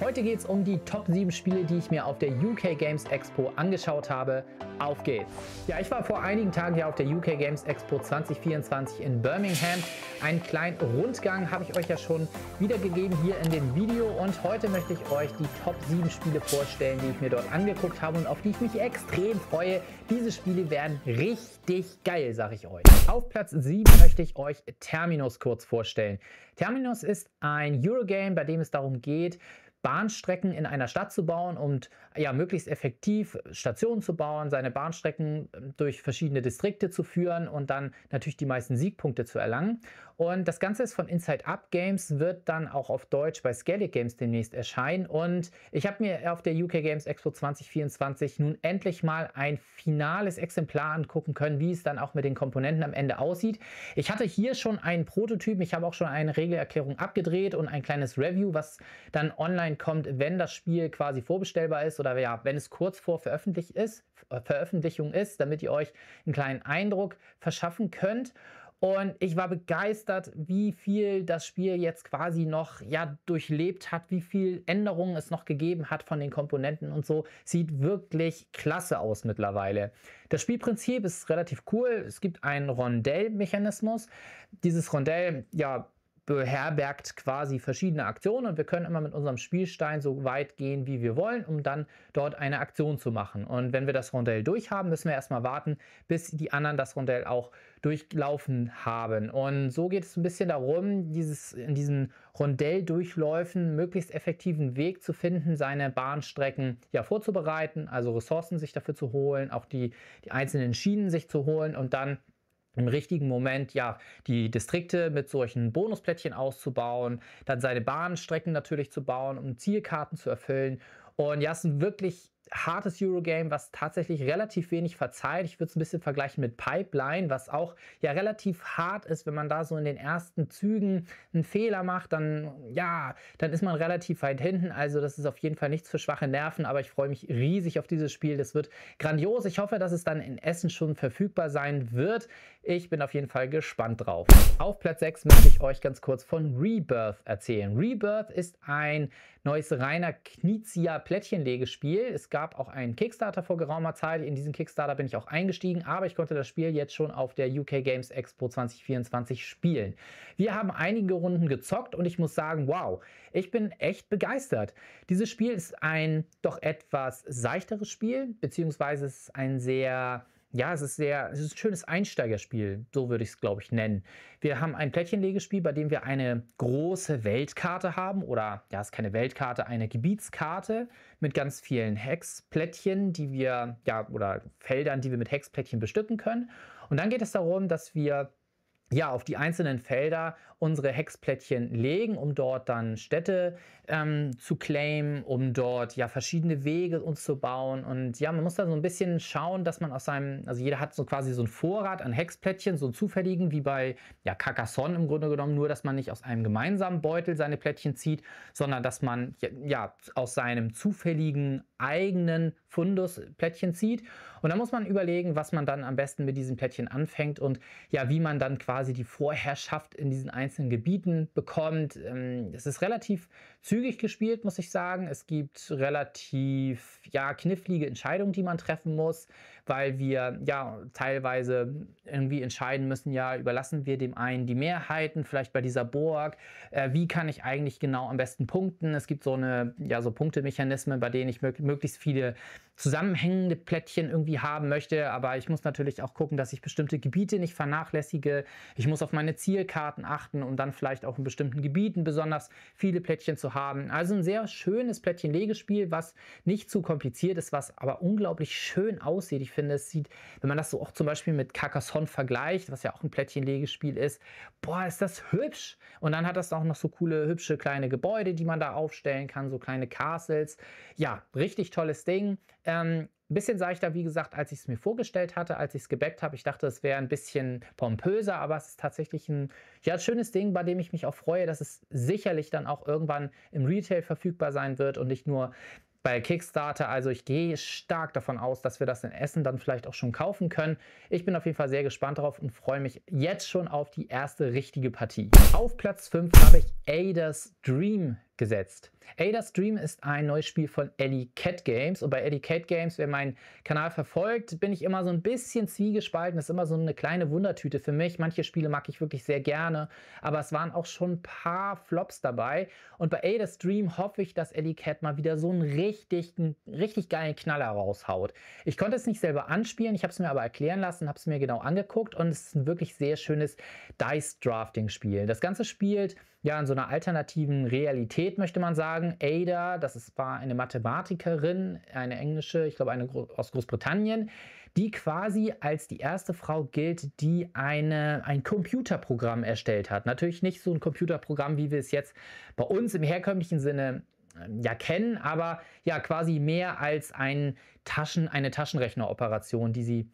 Heute geht es um die Top 7 Spiele, die ich mir auf der UK Games Expo angeschaut habe. Auf geht's! Ja, ich war vor einigen Tagen ja auf der UK Games Expo 2024 in Birmingham. Einen kleinen Rundgang habe ich euch ja schon wiedergegeben hier in dem Video und heute möchte ich euch die Top 7 Spiele vorstellen, die ich mir dort angeguckt habe und auf die ich mich extrem freue. Diese Spiele werden richtig geil, sage ich euch. Auf Platz 7 möchte ich euch Terminus kurz vorstellen. Terminus ist ein Eurogame, bei dem es darum geht, Bahnstrecken in einer Stadt zu bauen und ja, möglichst effektiv äh, Stationen zu bauen, seine Bahnstrecken ähm, durch verschiedene Distrikte zu führen und dann natürlich die meisten Siegpunkte zu erlangen. Und das Ganze ist von Inside Up Games, wird dann auch auf Deutsch bei Skellig Games demnächst erscheinen. Und ich habe mir auf der UK Games Expo 2024 nun endlich mal ein finales Exemplar angucken können, wie es dann auch mit den Komponenten am Ende aussieht. Ich hatte hier schon einen Prototyp, ich habe auch schon eine Regelerklärung abgedreht und ein kleines Review, was dann online kommt, wenn das Spiel quasi vorbestellbar ist oder oder ja, wenn es kurz vor Veröffentlich ist, äh, Veröffentlichung ist, damit ihr euch einen kleinen Eindruck verschaffen könnt. Und ich war begeistert, wie viel das Spiel jetzt quasi noch ja, durchlebt hat, wie viel Änderungen es noch gegeben hat von den Komponenten und so. Sieht wirklich klasse aus mittlerweile. Das Spielprinzip ist relativ cool. Es gibt einen Rondell-Mechanismus. Dieses Rondell, ja, beherbergt quasi verschiedene Aktionen und wir können immer mit unserem Spielstein so weit gehen, wie wir wollen, um dann dort eine Aktion zu machen. Und wenn wir das Rondell durch haben, müssen wir erstmal warten, bis die anderen das Rondell auch durchlaufen haben. Und so geht es ein bisschen darum, dieses, in diesen Rondell-Durchläufen möglichst effektiven Weg zu finden, seine Bahnstrecken ja vorzubereiten, also Ressourcen sich dafür zu holen, auch die, die einzelnen Schienen sich zu holen und dann im richtigen Moment ja die Distrikte mit solchen Bonusplättchen auszubauen, dann seine Bahnstrecken natürlich zu bauen, um Zielkarten zu erfüllen. Und ja, es ist ein wirklich hartes Eurogame, was tatsächlich relativ wenig verzeiht. Ich würde es ein bisschen vergleichen mit Pipeline, was auch ja relativ hart ist, wenn man da so in den ersten Zügen einen Fehler macht, dann ja, dann ist man relativ weit hinten. Also das ist auf jeden Fall nichts für schwache Nerven, aber ich freue mich riesig auf dieses Spiel. Das wird grandios. Ich hoffe, dass es dann in Essen schon verfügbar sein wird. Ich bin auf jeden Fall gespannt drauf. Auf Platz 6 möchte ich euch ganz kurz von Rebirth erzählen. Rebirth ist ein neues reiner Knizia Plättchenlegespiel. Es gab auch einen Kickstarter vor geraumer Zeit. In diesen Kickstarter bin ich auch eingestiegen, aber ich konnte das Spiel jetzt schon auf der UK Games Expo 2024 spielen. Wir haben einige Runden gezockt und ich muss sagen, wow, ich bin echt begeistert. Dieses Spiel ist ein doch etwas seichteres Spiel, beziehungsweise es ist ein sehr ja, es ist sehr, es ist ein schönes Einsteigerspiel, so würde ich es, glaube ich, nennen. Wir haben ein Plättchenlegespiel, bei dem wir eine große Weltkarte haben, oder ja, es ist keine Weltkarte, eine Gebietskarte mit ganz vielen Hexplättchen, die wir, ja, oder Feldern, die wir mit Hexplättchen bestücken können. Und dann geht es darum, dass wir ja, auf die einzelnen Felder unsere Hexplättchen legen, um dort dann Städte ähm, zu claimen, um dort ja verschiedene Wege uns zu bauen. Und ja, man muss da so ein bisschen schauen, dass man aus seinem, also jeder hat so quasi so einen Vorrat an Hexplättchen, so zufälligen, wie bei ja, Carcassonne im Grunde genommen, nur dass man nicht aus einem gemeinsamen Beutel seine Plättchen zieht, sondern dass man ja, ja aus seinem zufälligen eigenen Fundus Plättchen zieht. Und dann muss man überlegen, was man dann am besten mit diesen Plättchen anfängt und ja, wie man dann quasi die Vorherrschaft in diesen einzelnen einzelnen Gebieten bekommt. Ähm, das ist relativ zügig gespielt, muss ich sagen. Es gibt relativ ja, knifflige Entscheidungen, die man treffen muss, weil wir ja teilweise irgendwie entscheiden müssen, ja, überlassen wir dem einen die Mehrheiten, vielleicht bei dieser Burg, äh, wie kann ich eigentlich genau am besten punkten? Es gibt so eine, ja, so Punktemechanismen, bei denen ich mög möglichst viele zusammenhängende Plättchen irgendwie haben möchte, aber ich muss natürlich auch gucken, dass ich bestimmte Gebiete nicht vernachlässige. Ich muss auf meine Zielkarten achten, um dann vielleicht auch in bestimmten Gebieten besonders viele Plättchen zu haben. Also ein sehr schönes Plättchen-Legespiel, was nicht zu kompliziert ist, was aber unglaublich schön aussieht. Ich finde, es sieht, wenn man das so auch zum Beispiel mit Carcassonne vergleicht, was ja auch ein Plättchen-Legespiel ist, boah, ist das hübsch. Und dann hat das auch noch so coole, hübsche kleine Gebäude, die man da aufstellen kann, so kleine Castles. Ja, richtig tolles Ding. Ähm, ein bisschen da, wie gesagt, als ich es mir vorgestellt hatte, als ich es gebackt habe. Ich dachte, es wäre ein bisschen pompöser, aber es ist tatsächlich ein ja, schönes Ding, bei dem ich mich auch freue, dass es sicherlich dann auch irgendwann im Retail verfügbar sein wird und nicht nur bei Kickstarter. Also ich gehe stark davon aus, dass wir das in Essen dann vielleicht auch schon kaufen können. Ich bin auf jeden Fall sehr gespannt darauf und freue mich jetzt schon auf die erste richtige Partie. Auf Platz 5 habe ich Ada's Dream gesetzt. Ada Stream ist ein neues Spiel von Ellie Cat Games. Und bei Ellie Cat Games, wer meinen Kanal verfolgt, bin ich immer so ein bisschen zwiegespalten. Das ist immer so eine kleine Wundertüte für mich. Manche Spiele mag ich wirklich sehr gerne, aber es waren auch schon ein paar Flops dabei. Und bei Ada Stream hoffe ich, dass Ellie Cat mal wieder so einen richtig, einen richtig geilen Knaller raushaut. Ich konnte es nicht selber anspielen, ich habe es mir aber erklären lassen, habe es mir genau angeguckt und es ist ein wirklich sehr schönes Dice-Drafting-Spiel. Das Ganze spielt ja in so einer alternativen Realität, möchte man sagen sagen, Ada, das ist, war eine Mathematikerin, eine englische, ich glaube eine Gro aus Großbritannien, die quasi als die erste Frau gilt, die eine, ein Computerprogramm erstellt hat. Natürlich nicht so ein Computerprogramm, wie wir es jetzt bei uns im herkömmlichen Sinne ähm, ja kennen, aber ja quasi mehr als ein Taschen, eine Taschenrechneroperation, die sie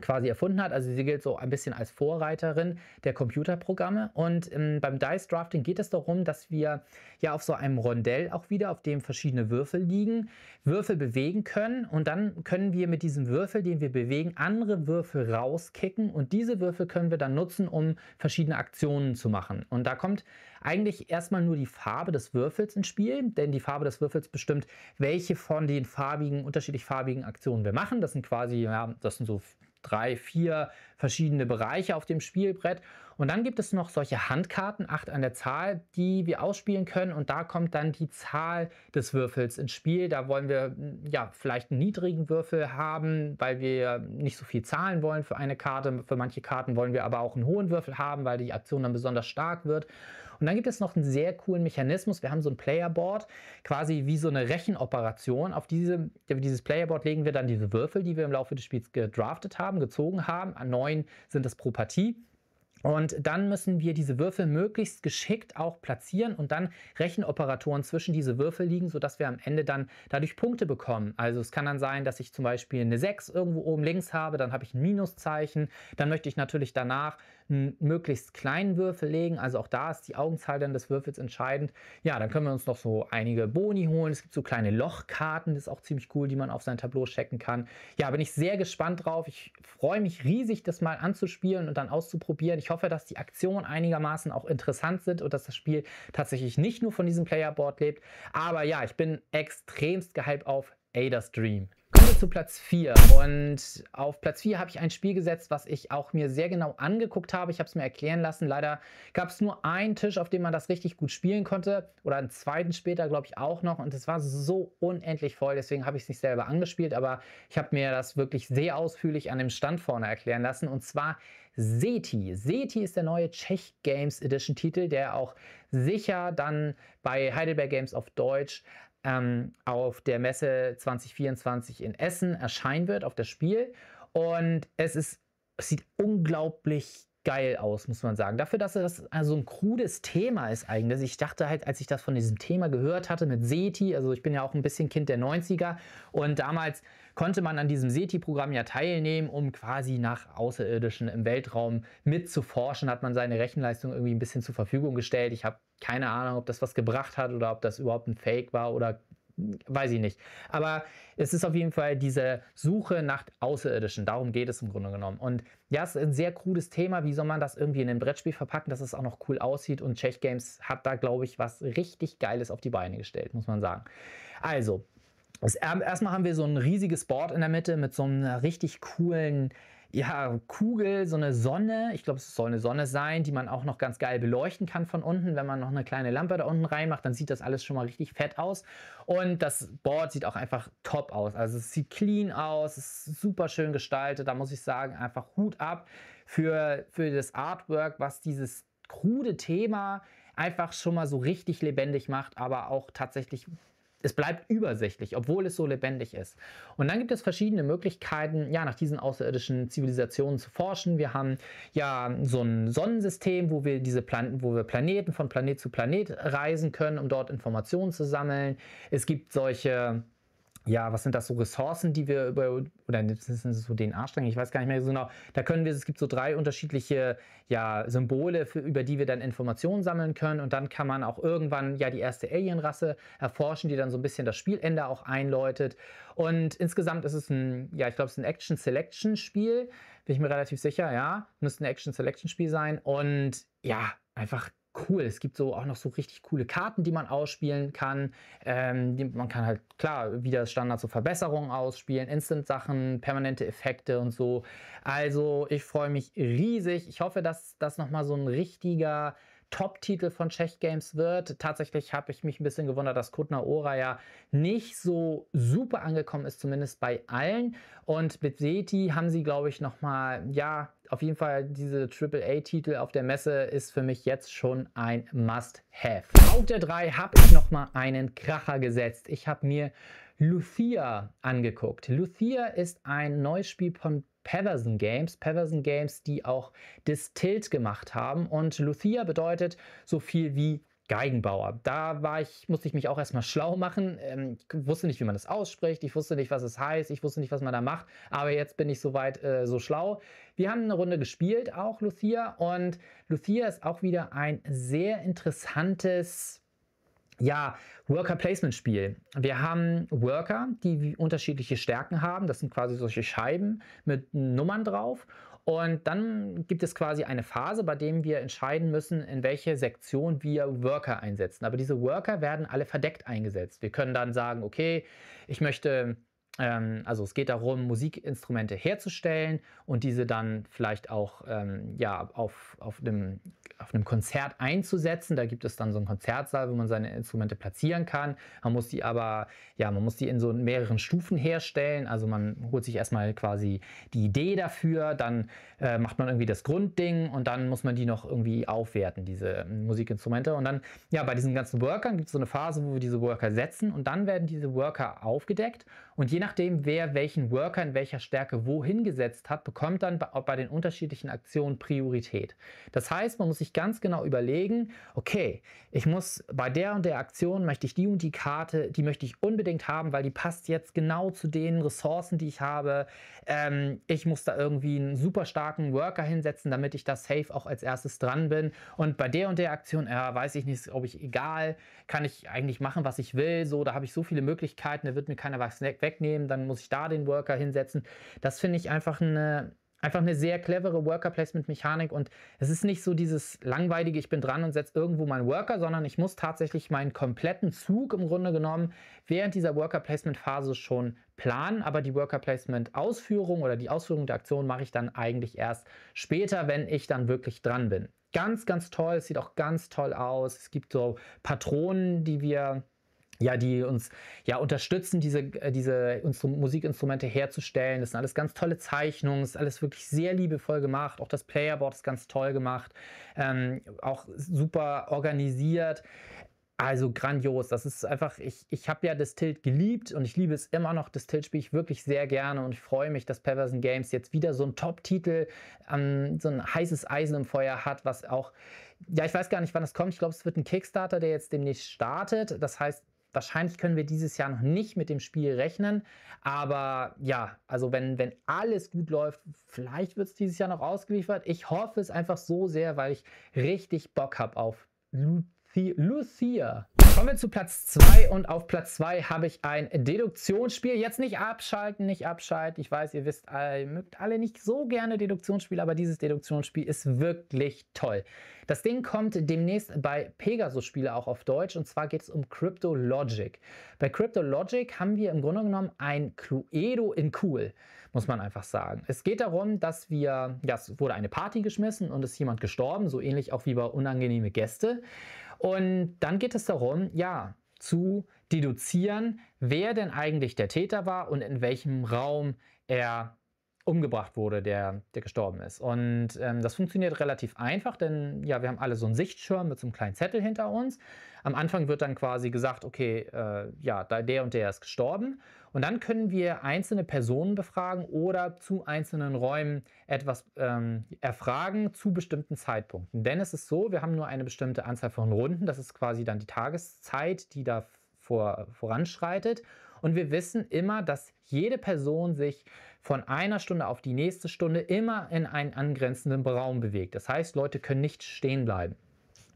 quasi erfunden hat. Also sie gilt so ein bisschen als Vorreiterin der Computerprogramme. Und ähm, beim Dice Drafting geht es darum, dass wir ja auf so einem Rondell auch wieder, auf dem verschiedene Würfel liegen, Würfel bewegen können. Und dann können wir mit diesem Würfel, den wir bewegen, andere Würfel rauskicken. Und diese Würfel können wir dann nutzen, um verschiedene Aktionen zu machen. Und da kommt eigentlich erstmal nur die Farbe des Würfels ins Spiel, denn die Farbe des Würfels bestimmt, welche von den farbigen, unterschiedlich farbigen Aktionen wir machen. Das sind quasi, ja, das sind so drei, vier verschiedene Bereiche auf dem Spielbrett. Und dann gibt es noch solche Handkarten, acht an der Zahl, die wir ausspielen können. Und da kommt dann die Zahl des Würfels ins Spiel. Da wollen wir hm, ja vielleicht einen niedrigen Würfel haben, weil wir nicht so viel zahlen wollen für eine Karte. Für manche Karten wollen wir aber auch einen hohen Würfel haben, weil die Aktion dann besonders stark wird. Und dann gibt es noch einen sehr coolen Mechanismus. Wir haben so ein Playerboard, quasi wie so eine Rechenoperation. Auf diese, dieses Playerboard legen wir dann diese Würfel, die wir im Laufe des Spiels gedraftet haben, gezogen haben. An neun sind es pro Partie. Und dann müssen wir diese Würfel möglichst geschickt auch platzieren und dann Rechenoperatoren zwischen diese Würfel liegen, sodass wir am Ende dann dadurch Punkte bekommen. Also es kann dann sein, dass ich zum Beispiel eine 6 irgendwo oben links habe, dann habe ich ein Minuszeichen, dann möchte ich natürlich danach einen möglichst kleinen Würfel legen. Also auch da ist die Augenzahl dann des Würfels entscheidend. Ja, dann können wir uns noch so einige Boni holen. Es gibt so kleine Lochkarten, das ist auch ziemlich cool, die man auf sein Tableau checken kann. Ja, bin ich sehr gespannt drauf. Ich freue mich riesig, das mal anzuspielen und dann auszuprobieren. Ich hoffe, dass die Aktionen einigermaßen auch interessant sind und dass das Spiel tatsächlich nicht nur von diesem Playerboard lebt. Aber ja, ich bin extremst gehypt auf Ada's Dream. Runde zu Platz 4. Und auf Platz 4 habe ich ein Spiel gesetzt, was ich auch mir sehr genau angeguckt habe. Ich habe es mir erklären lassen. Leider gab es nur einen Tisch, auf dem man das richtig gut spielen konnte. Oder einen zweiten später, glaube ich, auch noch. Und es war so unendlich voll. Deswegen habe ich es nicht selber angespielt. Aber ich habe mir das wirklich sehr ausführlich an dem Stand vorne erklären lassen. Und zwar SETI. SETI ist der neue Czech Games Edition Titel, der auch sicher dann bei Heidelberg Games auf Deutsch ähm, auf der Messe 2024 in Essen erscheinen wird, auf das Spiel. Und es ist, es sieht unglaublich geil aus, muss man sagen. Dafür, dass das also ein krudes Thema ist eigentlich. Ich dachte halt, als ich das von diesem Thema gehört hatte mit SETI, also ich bin ja auch ein bisschen Kind der 90er und damals konnte man an diesem SETI-Programm ja teilnehmen, um quasi nach Außerirdischen im Weltraum mitzuforschen, hat man seine Rechenleistung irgendwie ein bisschen zur Verfügung gestellt. Ich habe keine Ahnung, ob das was gebracht hat oder ob das überhaupt ein Fake war oder weiß ich nicht. Aber es ist auf jeden Fall diese Suche nach Außerirdischen. Darum geht es im Grunde genommen. Und ja, es ist ein sehr krudes Thema. Wie soll man das irgendwie in ein Brettspiel verpacken, dass es auch noch cool aussieht? Und Czech Games hat da, glaube ich, was richtig Geiles auf die Beine gestellt, muss man sagen. Also, ähm, erstmal haben wir so ein riesiges Board in der Mitte mit so einem richtig coolen ja, Kugel, so eine Sonne. Ich glaube, es soll eine Sonne sein, die man auch noch ganz geil beleuchten kann von unten. Wenn man noch eine kleine Lampe da unten reinmacht, dann sieht das alles schon mal richtig fett aus. Und das Board sieht auch einfach top aus. Also es sieht clean aus, es ist super schön gestaltet. Da muss ich sagen, einfach Hut ab für, für das Artwork, was dieses krude Thema einfach schon mal so richtig lebendig macht, aber auch tatsächlich es bleibt übersichtlich, obwohl es so lebendig ist. Und dann gibt es verschiedene Möglichkeiten, ja, nach diesen außerirdischen Zivilisationen zu forschen. Wir haben ja so ein Sonnensystem, wo wir diese Planeten, wo wir Planeten von Planet zu Planet reisen können, um dort Informationen zu sammeln. Es gibt solche ja, was sind das so Ressourcen, die wir über, oder das ist so den Arschstränge, ich weiß gar nicht mehr so genau. Da können wir, es gibt so drei unterschiedliche ja, Symbole, für, über die wir dann Informationen sammeln können. Und dann kann man auch irgendwann ja die erste Alien-Rasse erforschen, die dann so ein bisschen das Spielende auch einläutet. Und insgesamt ist es ein, ja, ich glaube, es ist ein Action-Selection-Spiel. Bin ich mir relativ sicher, ja. Müsste ein Action-Selection-Spiel sein. Und ja, einfach cool. Es gibt so auch noch so richtig coole Karten, die man ausspielen kann. Ähm, die, man kann halt klar wieder Standard so Verbesserungen ausspielen, Instant-Sachen, permanente Effekte und so. Also ich freue mich riesig. Ich hoffe, dass das nochmal so ein richtiger Top-Titel von Czech Games wird. Tatsächlich habe ich mich ein bisschen gewundert, dass Kutna Ora ja nicht so super angekommen ist, zumindest bei allen. Und mit Seti haben sie, glaube ich, nochmal, ja, auf jeden Fall diese AAA-Titel auf der Messe ist für mich jetzt schon ein Must-Have. Auf der 3 habe ich nochmal einen Kracher gesetzt. Ich habe mir Lucia angeguckt. Lucia ist ein neues Spiel von Peverson Games, Peverson Games, die auch Distilled gemacht haben. Und Lucia bedeutet so viel wie Geigenbauer. Da war ich, musste ich mich auch erstmal schlau machen. Ähm, ich wusste nicht, wie man das ausspricht. Ich wusste nicht, was es heißt. Ich wusste nicht, was man da macht. Aber jetzt bin ich soweit äh, so schlau. Wir haben eine Runde gespielt, auch Lucia. Und Lucia ist auch wieder ein sehr interessantes ja, Worker-Placement-Spiel. Wir haben Worker, die unterschiedliche Stärken haben. Das sind quasi solche Scheiben mit Nummern drauf. Und dann gibt es quasi eine Phase, bei der wir entscheiden müssen, in welche Sektion wir Worker einsetzen. Aber diese Worker werden alle verdeckt eingesetzt. Wir können dann sagen, okay, ich möchte ähm, also es geht darum, Musikinstrumente herzustellen und diese dann vielleicht auch ähm, ja, auf, auf einem auf einem Konzert einzusetzen. Da gibt es dann so einen Konzertsaal, wo man seine Instrumente platzieren kann. Man muss die aber, ja, man muss die in so mehreren Stufen herstellen. Also man holt sich erstmal quasi die Idee dafür, dann äh, macht man irgendwie das Grundding und dann muss man die noch irgendwie aufwerten, diese Musikinstrumente. Und dann, ja, bei diesen ganzen Workern gibt es so eine Phase, wo wir diese Worker setzen und dann werden diese Worker aufgedeckt und je nachdem, wer welchen Worker in welcher Stärke wohin gesetzt hat, bekommt dann bei den unterschiedlichen Aktionen Priorität. Das heißt, man muss sich ganz genau überlegen, okay, ich muss bei der und der Aktion möchte ich die und die Karte, die möchte ich unbedingt haben, weil die passt jetzt genau zu den Ressourcen, die ich habe. Ähm, ich muss da irgendwie einen super starken Worker hinsetzen, damit ich da safe auch als erstes dran bin. Und bei der und der Aktion, ja, weiß ich nicht, ob ich egal, kann ich eigentlich machen, was ich will. So, da habe ich so viele Möglichkeiten, da wird mir keiner was weg wegnehmen, dann muss ich da den Worker hinsetzen. Das finde ich einfach eine, einfach eine sehr clevere Worker-Placement-Mechanik und es ist nicht so dieses langweilige, ich bin dran und setze irgendwo meinen Worker, sondern ich muss tatsächlich meinen kompletten Zug im Grunde genommen während dieser Worker-Placement-Phase schon planen, aber die Worker-Placement-Ausführung oder die Ausführung der Aktion mache ich dann eigentlich erst später, wenn ich dann wirklich dran bin. Ganz, ganz toll, es sieht auch ganz toll aus. Es gibt so Patronen, die wir ja, die uns ja unterstützen, diese, äh, diese Musikinstrumente herzustellen. Das sind alles ganz tolle Zeichnungen, ist alles wirklich sehr liebevoll gemacht. Auch das Playerboard ist ganz toll gemacht, ähm, auch super organisiert. Also grandios. Das ist einfach, ich, ich habe ja das Tilt geliebt und ich liebe es immer noch. Das Tilt spiele ich wirklich sehr gerne und ich freue mich, dass Peverson Games jetzt wieder so ein Top-Titel, ähm, so ein heißes Eisen im Feuer hat, was auch, ja, ich weiß gar nicht, wann das kommt. Ich glaube, es wird ein Kickstarter, der jetzt demnächst startet. Das heißt, Wahrscheinlich können wir dieses Jahr noch nicht mit dem Spiel rechnen, aber ja, also wenn, wenn alles gut läuft, vielleicht wird es dieses Jahr noch ausgeliefert. Ich hoffe es einfach so sehr, weil ich richtig Bock habe auf Loot Lucia. Kommen wir zu Platz 2 und auf Platz 2 habe ich ein Deduktionsspiel. Jetzt nicht abschalten, nicht abschalten. Ich weiß, ihr wisst, äh, ihr mögt alle nicht so gerne Deduktionsspiele, aber dieses Deduktionsspiel ist wirklich toll. Das Ding kommt demnächst bei Pegasus Spiele auch auf Deutsch und zwar geht es um Cryptologic. Bei Cryptologic haben wir im Grunde genommen ein Cluedo in cool, muss man einfach sagen. Es geht darum, dass wir, ja, es wurde eine Party geschmissen und ist jemand gestorben, so ähnlich auch wie bei unangenehme Gäste. Und dann geht es darum, ja, zu deduzieren, wer denn eigentlich der Täter war und in welchem Raum er umgebracht wurde, der, der gestorben ist. Und ähm, das funktioniert relativ einfach, denn ja, wir haben alle so einen Sichtschirm mit so einem kleinen Zettel hinter uns. Am Anfang wird dann quasi gesagt, okay, äh, ja, der und der ist gestorben. Und dann können wir einzelne Personen befragen oder zu einzelnen Räumen etwas ähm, erfragen zu bestimmten Zeitpunkten. Denn es ist so, wir haben nur eine bestimmte Anzahl von Runden. Das ist quasi dann die Tageszeit, die da vor, voranschreitet. Und wir wissen immer, dass jede Person sich von einer Stunde auf die nächste Stunde immer in einen angrenzenden Raum bewegt. Das heißt, Leute können nicht stehen bleiben.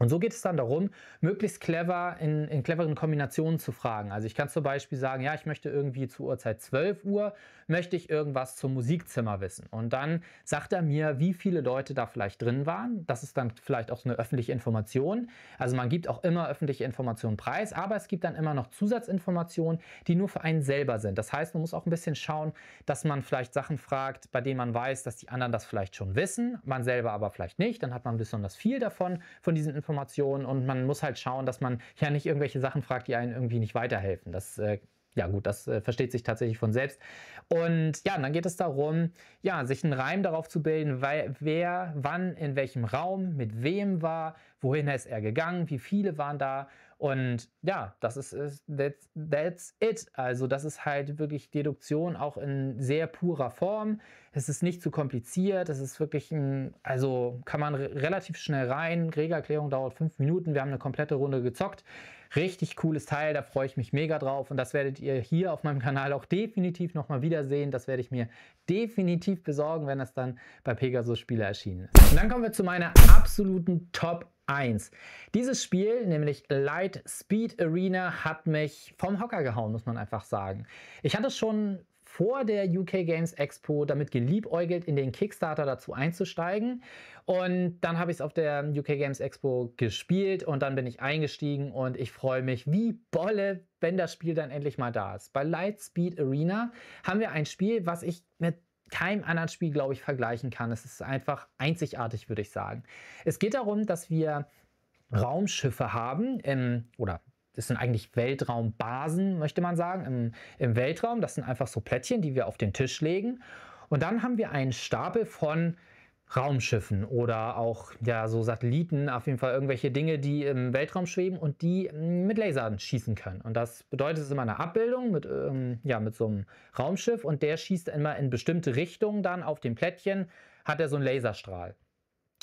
Und so geht es dann darum, möglichst clever in, in, cleveren Kombinationen zu fragen. Also ich kann zum Beispiel sagen, ja, ich möchte irgendwie zu Uhrzeit 12 Uhr, möchte ich irgendwas zum Musikzimmer wissen. Und dann sagt er mir, wie viele Leute da vielleicht drin waren. Das ist dann vielleicht auch so eine öffentliche Information. Also man gibt auch immer öffentliche Informationen preis, aber es gibt dann immer noch Zusatzinformationen, die nur für einen selber sind. Das heißt, man muss auch ein bisschen schauen, dass man vielleicht Sachen fragt, bei denen man weiß, dass die anderen das vielleicht schon wissen, man selber aber vielleicht nicht. Dann hat man besonders viel davon, von diesen Informationen. Informationen und man muss halt schauen, dass man ja nicht irgendwelche Sachen fragt, die einen irgendwie nicht weiterhelfen. Das äh, ja gut, das äh, versteht sich tatsächlich von selbst. Und ja, dann geht es darum, ja, sich einen Reim darauf zu bilden, weil, wer, wann, in welchem Raum, mit wem war, wohin ist er gegangen, wie viele waren da und ja, das ist, ist that's, that's it. Also das ist halt wirklich Deduktion auch in sehr purer Form. Es ist nicht zu kompliziert. Es ist wirklich ein, also kann man relativ schnell rein. Regelerklärung dauert fünf Minuten. Wir haben eine komplette Runde gezockt. Richtig cooles Teil, da freue ich mich mega drauf und das werdet ihr hier auf meinem Kanal auch definitiv nochmal wiedersehen. Das werde ich mir definitiv besorgen, wenn das dann bei Pegasus Spiele erschienen ist. Und dann kommen wir zu meiner absoluten Top 1. Dieses Spiel, nämlich Light Speed Arena, hat mich vom Hocker gehauen, muss man einfach sagen. Ich hatte schon vor der UK Games Expo damit geliebäugelt, in den Kickstarter dazu einzusteigen. Und dann habe ich es auf der UK Games Expo gespielt und dann bin ich eingestiegen und ich freue mich wie Bolle, wenn das Spiel dann endlich mal da ist. Bei Lightspeed Arena haben wir ein Spiel, was ich mit keinem anderen Spiel, glaube ich, vergleichen kann. Es ist einfach einzigartig, würde ich sagen. Es geht darum, dass wir Raumschiffe haben, im, oder das sind eigentlich Weltraumbasen, möchte man sagen, im, im Weltraum. Das sind einfach so Plättchen, die wir auf den Tisch legen. Und dann haben wir einen Stapel von Raumschiffen oder auch ja, so Satelliten, auf jeden Fall irgendwelche Dinge, die im Weltraum schweben und die mm, mit Lasern schießen können. Und das bedeutet, es ist immer eine Abbildung mit, ähm, ja, mit so einem Raumschiff und der schießt immer in bestimmte Richtungen dann auf dem Plättchen, hat er so einen Laserstrahl.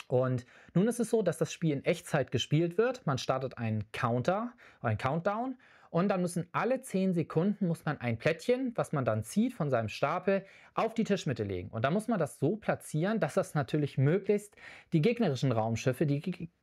Und nun ist es so, dass das Spiel in Echtzeit gespielt wird. Man startet einen Counter, einen Countdown und dann müssen alle 10 Sekunden muss man ein Plättchen, was man dann zieht von seinem Stapel, auf die Tischmitte legen. Und da muss man das so platzieren, dass das natürlich möglichst die gegnerischen Raumschiffe, die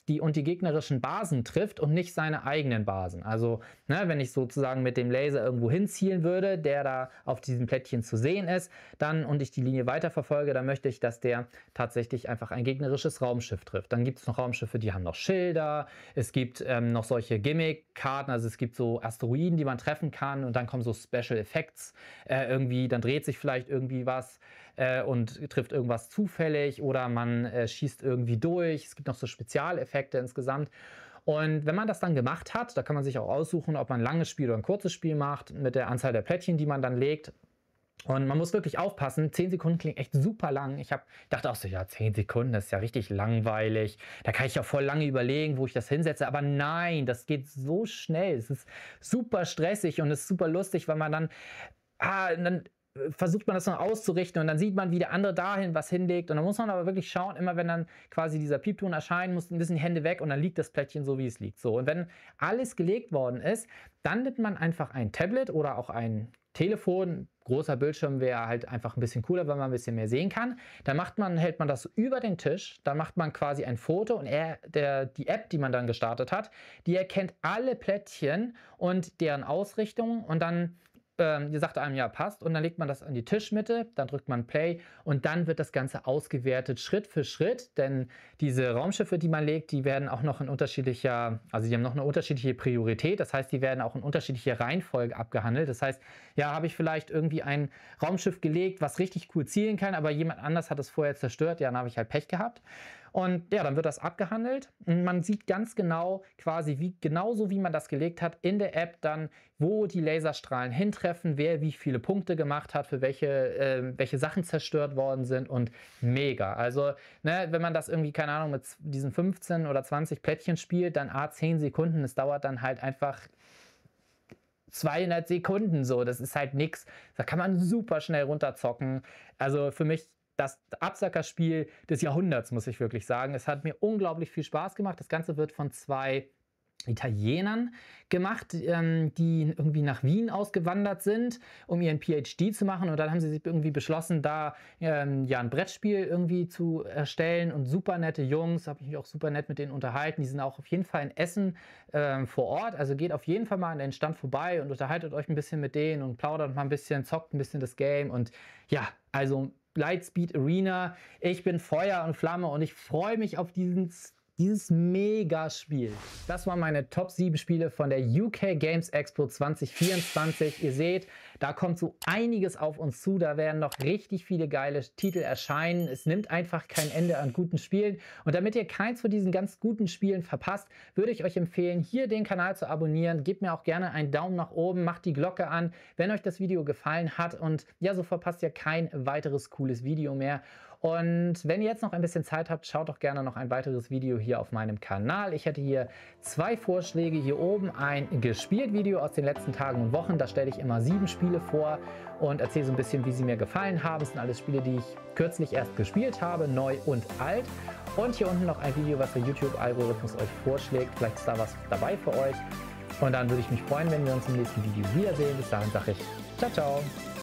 die und die gegnerischen Basen trifft und nicht seine eigenen Basen. Also, ne, wenn ich sozusagen mit dem Laser irgendwo hinzielen würde, der da auf diesem Plättchen zu sehen ist, dann und ich die Linie weiterverfolge, dann möchte ich, dass der tatsächlich einfach ein gegnerisches Raumschiff trifft. Dann gibt es noch Raumschiffe, die haben noch Schilder, es gibt ähm, noch solche Gimmick-Karten, also es gibt so Asteroiden, die man treffen kann und dann kommen so Special Effects äh, irgendwie, dann dreht sich vielleicht irgendwie was äh, und trifft irgendwas zufällig oder man äh, schießt irgendwie durch. Es gibt noch so Spezialeffekte Effekte insgesamt. Und wenn man das dann gemacht hat, da kann man sich auch aussuchen, ob man ein langes Spiel oder ein kurzes Spiel macht, mit der Anzahl der Plättchen, die man dann legt. Und man muss wirklich aufpassen, 10 Sekunden klingt echt super lang. Ich hab, dachte auch so, ja, 10 Sekunden, das ist ja richtig langweilig. Da kann ich ja voll lange überlegen, wo ich das hinsetze. Aber nein, das geht so schnell. Es ist super stressig und es ist super lustig, weil man dann ah, dann versucht man das noch auszurichten und dann sieht man, wie der andere dahin was hinlegt. Und dann muss man aber wirklich schauen, immer wenn dann quasi dieser Piepton erscheint, muss ein bisschen die Hände weg und dann liegt das Plättchen so, wie es liegt. So, und wenn alles gelegt worden ist, dann nimmt man einfach ein Tablet oder auch ein Telefon, großer Bildschirm wäre halt einfach ein bisschen cooler, weil man ein bisschen mehr sehen kann. Dann macht man, hält man das über den Tisch, dann macht man quasi ein Foto und er, der, die App, die man dann gestartet hat, die erkennt alle Plättchen und deren Ausrichtung und dann ähm, ihr sagt einem, ja, passt. Und dann legt man das an die Tischmitte, dann drückt man Play und dann wird das Ganze ausgewertet, Schritt für Schritt. Denn diese Raumschiffe, die man legt, die werden auch noch in unterschiedlicher, also die haben noch eine unterschiedliche Priorität. Das heißt, die werden auch in unterschiedlicher Reihenfolge abgehandelt. Das heißt, ja, habe ich vielleicht irgendwie ein Raumschiff gelegt, was richtig cool zielen kann, aber jemand anders hat es vorher zerstört. Ja, dann habe ich halt Pech gehabt. Und ja, dann wird das abgehandelt. Und man sieht ganz genau, quasi wie genauso wie man das gelegt hat, in der App dann, wo die Laserstrahlen hintreffen, wer wie viele Punkte gemacht hat, für welche, äh, welche Sachen zerstört worden sind und mega. Also, ne, wenn man das irgendwie, keine Ahnung, mit diesen 15 oder 20 Plättchen spielt, dann A, ah, 10 Sekunden. Es dauert dann halt einfach 200 Sekunden so. Das ist halt nix. Da kann man super schnell runterzocken. Also für mich das Absackerspiel des Jahrhunderts, muss ich wirklich sagen. Es hat mir unglaublich viel Spaß gemacht. Das Ganze wird von zwei Italienern gemacht, ähm, die irgendwie nach Wien ausgewandert sind, um ihren PhD zu machen. Und dann haben sie sich irgendwie beschlossen, da ähm, ja ein Brettspiel irgendwie zu erstellen. Und super nette Jungs, habe ich mich auch super nett mit denen unterhalten. Die sind auch auf jeden Fall in Essen ähm, vor Ort. Also geht auf jeden Fall mal an den Stand vorbei und unterhaltet euch ein bisschen mit denen und plaudert mal ein bisschen, zockt ein bisschen das Game. Und ja, also Lightspeed Arena. Ich bin Feuer und Flamme und ich freue mich auf diesen dieses Mega-Spiel. Das waren meine Top 7 Spiele von der UK Games Expo 2024. Ihr seht, da kommt so einiges auf uns zu. Da werden noch richtig viele geile Titel erscheinen. Es nimmt einfach kein Ende an guten Spielen. Und damit ihr keins von diesen ganz guten Spielen verpasst, würde ich euch empfehlen, hier den Kanal zu abonnieren. Gebt mir auch gerne einen Daumen nach oben, macht die Glocke an, wenn euch das Video gefallen hat. Und ja, so verpasst ihr kein weiteres cooles Video mehr. Und wenn ihr jetzt noch ein bisschen Zeit habt, schaut doch gerne noch ein weiteres Video hier auf meinem Kanal. Ich hätte hier zwei Vorschläge. Hier oben ein gespielt Video aus den letzten Tagen und Wochen. Da stelle ich immer sieben Spiele Spiele vor und erzähle so ein bisschen, wie sie mir gefallen haben. Es sind alles Spiele, die ich kürzlich erst gespielt habe, neu und alt. Und hier unten noch ein Video, was der YouTube-Algorithmus euch vorschlägt. Vielleicht ist da was dabei für euch. Und dann würde ich mich freuen, wenn wir uns im nächsten Video wiedersehen. Bis dahin sage ich ciao, ciao.